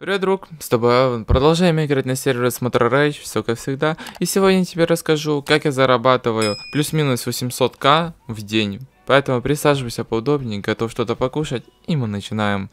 Привет, друг, с тобой продолжаем играть на сервере с Motorrage, все как всегда. И сегодня я тебе расскажу, как я зарабатываю плюс-минус 800к в день. Поэтому присаживайся поудобнее, готов что-то покушать, и мы начинаем.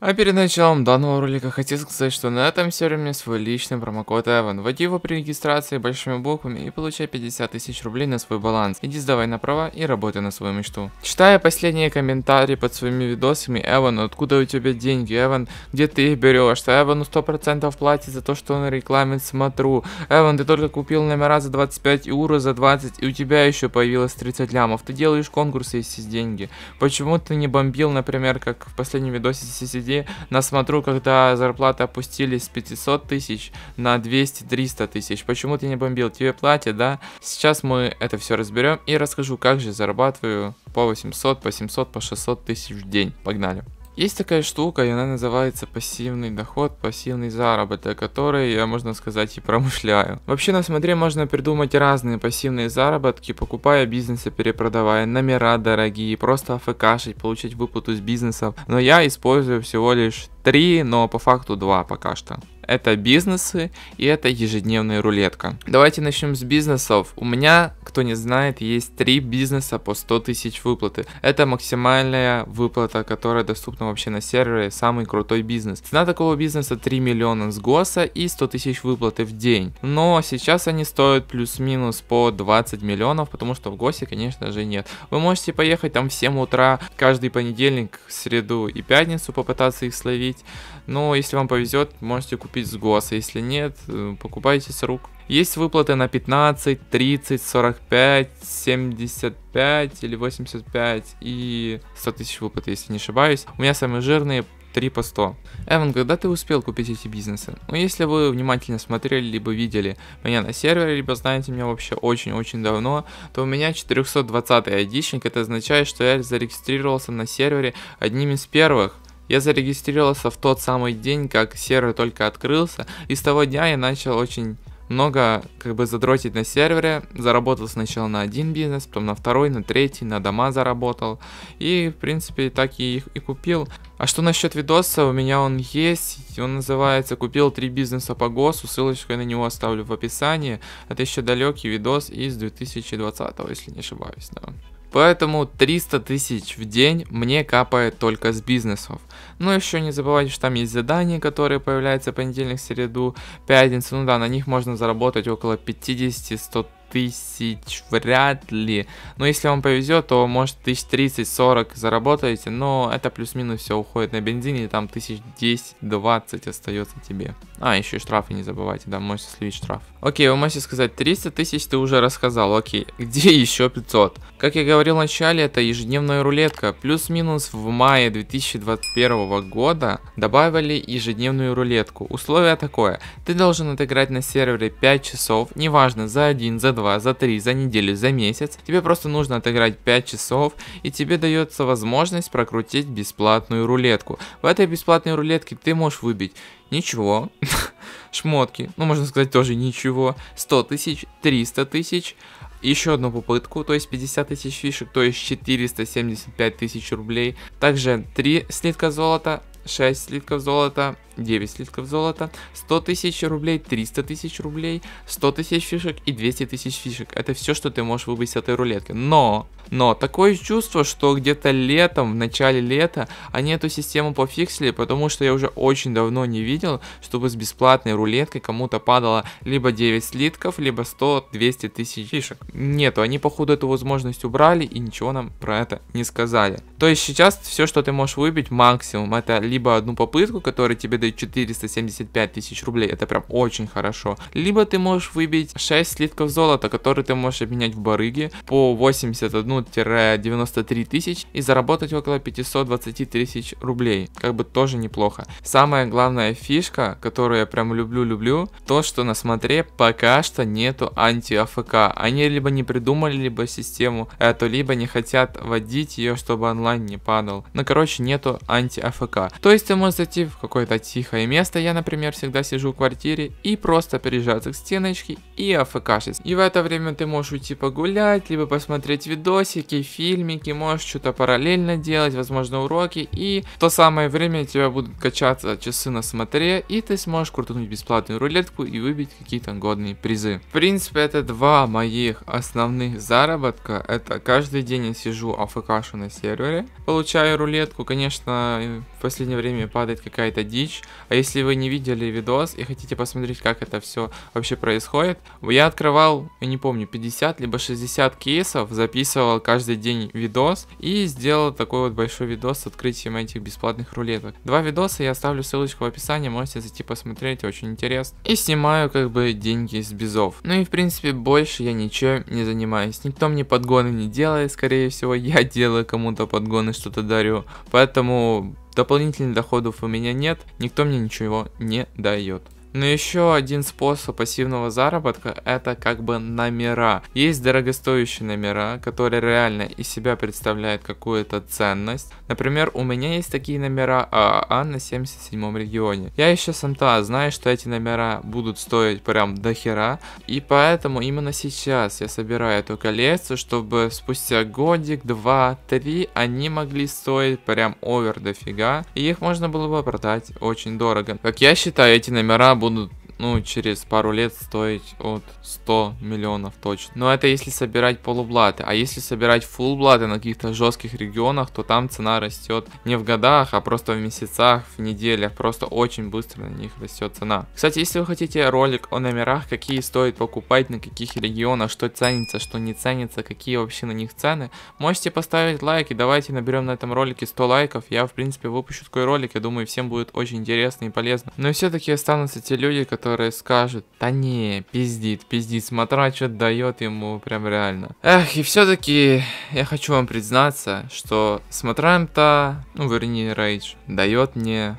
А перед началом данного ролика хотел сказать, что на этом сервер мне свой личный промокод Эван. Вводи его при регистрации большими буквами и получай 50 тысяч рублей на свой баланс. Иди сдавай на права и работай на свою мечту. Читая последние комментарии под своими видосами, Эван, откуда у тебя деньги, Эван, где ты их берешь? Что Эвану 100% платит за то, что он рекламит смотру. Эван, ты только купил номера за 25 евро, за 20, и у тебя еще появилось 30 лямов. Ты делаешь конкурсы, если деньги. Почему ты не бомбил, например, как в последнем видосе, если людей. На смотру, когда зарплаты опустились с 500 тысяч на 200-300 тысяч. Почему ты не бомбил? Тебе платят, да? Сейчас мы это все разберем и расскажу, как же зарабатываю по 800, по 700, по 600 тысяч в день. Погнали. Есть такая штука, и она называется пассивный доход, пассивный заработок, который я, можно сказать, и промышляю. Вообще на смотре можно придумать разные пассивные заработки, покупая бизнесы, перепродавая номера дорогие, просто афкашить, получить выплату из бизнесов. Но я использую всего лишь три, но по факту два пока что это бизнесы и это ежедневная рулетка. Давайте начнем с бизнесов. У меня, кто не знает, есть три бизнеса по 100 тысяч выплаты. Это максимальная выплата, которая доступна вообще на сервере, самый крутой бизнес. Цена такого бизнеса 3 миллиона с ГОСа и 100 тысяч выплаты в день. Но сейчас они стоят плюс-минус по 20 миллионов, потому что в ГОСе, конечно же, нет. Вы можете поехать там в 7 утра каждый понедельник, среду и пятницу попытаться их словить. Но если вам повезет, можете купить купить с ГОСа, если нет, э, покупайте с рук. Есть выплаты на 15, 30, 45, 75 или 85 и 100 тысяч выплат, если не ошибаюсь. У меня самые жирные 3 по 100. Эван, когда ты успел купить эти бизнесы? Ну, если вы внимательно смотрели, либо видели меня на сервере, либо знаете меня вообще очень-очень давно, то у меня 420 й айдишник, это означает, что я зарегистрировался на сервере одним из первых. Я зарегистрировался в тот самый день, как сервер только открылся, и с того дня я начал очень много как бы задротить на сервере, заработал сначала на один бизнес, потом на второй, на третий, на дома заработал, и в принципе так и их и купил. А что насчет видоса, у меня он есть, он называется «Купил три бизнеса по ГОСу», ссылочку я на него оставлю в описании, это еще далекий видос из 2020, если не ошибаюсь, да. Поэтому 300 тысяч в день мне капает только с бизнесов. Но еще не забывайте, что там есть задания, которые появляются понедельник, среду, пятницу. Ну да, на них можно заработать около 50-100 тысяч вряд ли. Но если вам повезет, то может тысяч тридцать, сорок заработаете, но это плюс-минус все уходит на бензине, там тысяч десять, двадцать остается тебе. А, еще и штрафы не забывайте, да, можете слить штраф. Окей, вы можете сказать, 300 тысяч ты уже рассказал, окей, где еще 500? Как я говорил в начале, это ежедневная рулетка, плюс-минус в мае 2021 года добавили ежедневную рулетку. Условие такое, ты должен отыграть на сервере 5 часов, неважно, за один, за два, за три, за неделю, за месяц. Тебе просто нужно отыграть 5 часов, и тебе дается возможность прокрутить бесплатную рулетку. В этой бесплатной рулетке ты можешь выбить ничего, шмотки, ну можно сказать тоже ничего, 100 тысяч, 300 тысяч, еще одну попытку, то есть 50 тысяч фишек, то есть 475 тысяч рублей. Также 3 слитка золота, 6 слитков золота, 9 слитков золота, 100 тысяч рублей, 300 тысяч рублей, 100 тысяч фишек и 200 тысяч фишек. Это все, что ты можешь выбыть с этой рулетки. Но, но, такое чувство, что где-то летом, в начале лета, они эту систему пофиксили, потому что я уже очень давно не видел, чтобы с бесплатной рулеткой кому-то падало либо 9 слитков, либо 100-200 тысяч фишек. Нету, они походу эту возможность убрали и ничего нам про это не сказали. То есть сейчас все, что ты можешь выбить максимум, это либо одну попытку, которая тебе дает выдает 475 тысяч рублей, это прям очень хорошо. Либо ты можешь выбить 6 слитков золота, которые ты можешь обменять в барыге по 81-93 тысяч и заработать около 520 тысяч рублей, как бы тоже неплохо. Самая главная фишка, которую я прям люблю-люблю, то что на смотре пока что нету анти-АФК. Они либо не придумали либо систему эту, либо не хотят водить ее, чтобы онлайн не падал. Ну короче, нету анти-АФК. То есть ты можешь зайти в какой-то тихое место, я, например, всегда сижу в квартире и просто прижаться к стеночке и афкашить. И в это время ты можешь уйти погулять, либо посмотреть видосики, фильмики, можешь что-то параллельно делать, возможно уроки, и в то самое время у тебя будут качаться часы на смотре, и ты сможешь крутнуть бесплатную рулетку и выбить какие-то годные призы. В принципе, это два моих основных заработка, это каждый день я сижу афкашу на сервере, получаю рулетку, конечно, в последнее время падает какая-то дичь, а если вы не видели видос и хотите посмотреть, как это все вообще происходит, я открывал, я не помню, 50 либо 60 кейсов, записывал каждый день видос и сделал такой вот большой видос с открытием этих бесплатных рулеток. Два видоса, я оставлю ссылочку в описании, можете зайти посмотреть, очень интересно. И снимаю как бы деньги с бизов. Ну и в принципе больше я ничем не занимаюсь, никто мне подгоны не делает, скорее всего я делаю кому-то подгоны, что-то дарю. Поэтому Дополнительных доходов у меня нет, никто мне ничего не дает. Но еще один способ пассивного заработка это как бы номера. Есть дорогостоящие номера, которые реально из себя представляют какую-то ценность. Например, у меня есть такие номера ААА на 77 регионе. Я еще с МТА знаю, что эти номера будут стоить прям до хера. И поэтому именно сейчас я собираю эту коллекцию, чтобы спустя годик, два, три они могли стоить прям овер дофига. И их можно было бы продать очень дорого. Как я считаю, эти номера будут bunu ну, через пару лет стоить от 100 миллионов точно. Но это если собирать полублаты. А если собирать фулблаты на каких-то жестких регионах, то там цена растет не в годах, а просто в месяцах, в неделях. Просто очень быстро на них растет цена. Кстати, если вы хотите ролик о номерах, какие стоит покупать, на каких регионах, что ценится, что не ценится, какие вообще на них цены, можете поставить лайк и давайте наберем на этом ролике 100 лайков. Я, в принципе, выпущу такой ролик. Я думаю, всем будет очень интересно и полезно. Но ну все-таки останутся те люди, которые которые скажут, да не, пиздит, пиздит, смотра что дает ему прям реально. Эх, и все-таки я хочу вам признаться, что смотра то ну вернее Рейдж, дает мне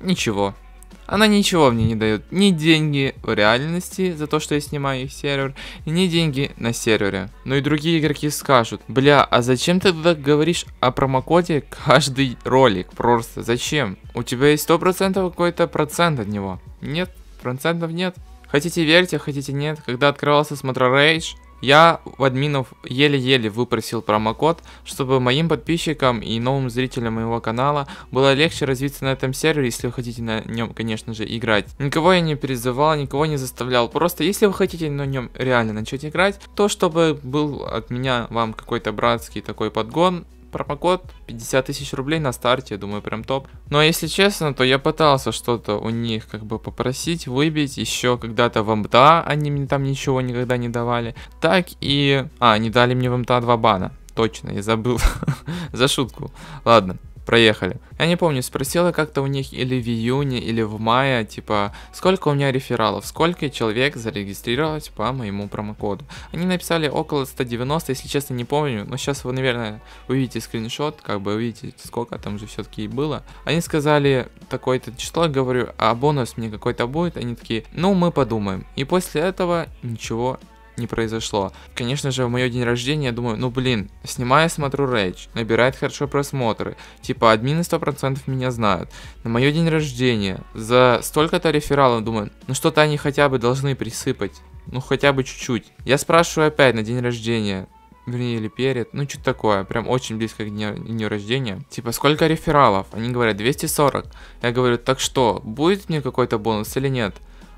ничего. Она ничего мне не дает. Ни деньги в реальности за то, что я снимаю их сервер, ни деньги на сервере. Но ну и другие игроки скажут, бля, а зачем ты тогда говоришь о промокоде каждый ролик? Просто зачем? У тебя есть 100% какой-то процент от него. Нет, процентов нет. Хотите верьте, хотите нет. Когда открывался Rage? Я в админов еле-еле выпросил промокод, чтобы моим подписчикам и новым зрителям моего канала было легче развиться на этом сервере, если вы хотите на нем, конечно же, играть. Никого я не призывал, никого не заставлял, просто если вы хотите на нем реально начать играть, то чтобы был от меня вам какой-то братский такой подгон, промокод 50 тысяч рублей на старте, я думаю, прям топ. Но если честно, то я пытался что-то у них как бы попросить, выбить. Еще когда-то в МТА эм они мне там ничего никогда не давали. Так и... А, не дали мне в МТА эм 2 бана. Точно, я забыл. За шутку. Ладно проехали. Я не помню, спросила как-то у них или в июне, или в мае, типа, сколько у меня рефералов, сколько человек зарегистрировалось по моему промокоду. Они написали около 190, если честно, не помню, но сейчас вы, наверное, увидите скриншот, как бы увидите, сколько там же все-таки и было. Они сказали такое-то число, я говорю, а бонус мне какой-то будет? Они такие, ну, мы подумаем. И после этого ничего не произошло. Конечно же, в мое день рождения я думаю, ну блин, снимаю, смотрю Rage, набирает хорошо просмотры, типа админы 100% меня знают. На мое день рождения за столько-то рефералов думаю, ну что-то они хотя бы должны присыпать, ну хотя бы чуть-чуть. Я спрашиваю опять на день рождения, вернее, или перед, ну, что-то такое, прям очень близко к дню рождения. Типа, сколько рефералов? Они говорят, 240. Я говорю, так что, будет мне какой-то бонус или нет?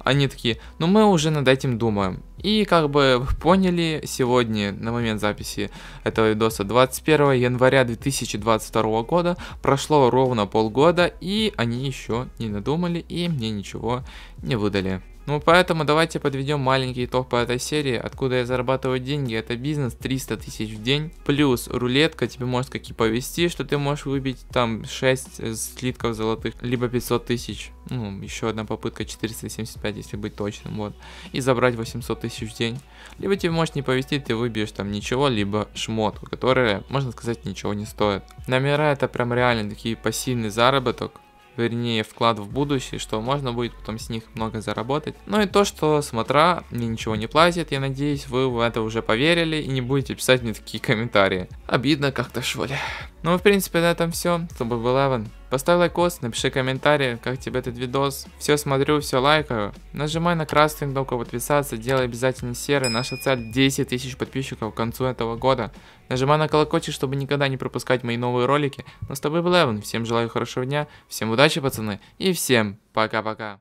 Они такие, ну, мы уже над этим думаем. И как бы вы поняли, сегодня, на момент записи этого видоса, 21 января 2022 года, прошло ровно полгода, и они еще не надумали, и мне ничего не выдали. Ну поэтому давайте подведем маленький итог по этой серии. Откуда я зарабатываю деньги? Это бизнес 300 тысяч в день. Плюс рулетка тебе может как и повести, что ты можешь выбить там 6 слитков золотых, либо 500 тысяч. Ну, еще одна попытка 475, если быть точным, вот. И забрать 800 тысяч в день. Либо тебе может не повести, ты выбьешь там ничего, либо шмотку, которая, можно сказать, ничего не стоит. Номера это прям реально такие пассивный заработок вернее вклад в будущее, что можно будет потом с них много заработать. Ну и то, что смотра мне ничего не платит, я надеюсь, вы в это уже поверили и не будете писать мне такие комментарии. Обидно как-то, что ли. Ну, в принципе, на этом все. С тобой был Эван. Поставь лайкос, напиши комментарий, как тебе этот видос. Все смотрю, все лайкаю. Нажимай на красный кнопку подписаться, делай обязательно серый. Наша цель 10 тысяч подписчиков к концу этого года. Нажимай на колокольчик, чтобы никогда не пропускать мои новые ролики. Ну с тобой был Эван. Всем желаю хорошего дня, всем удачи, пацаны, и всем пока-пока.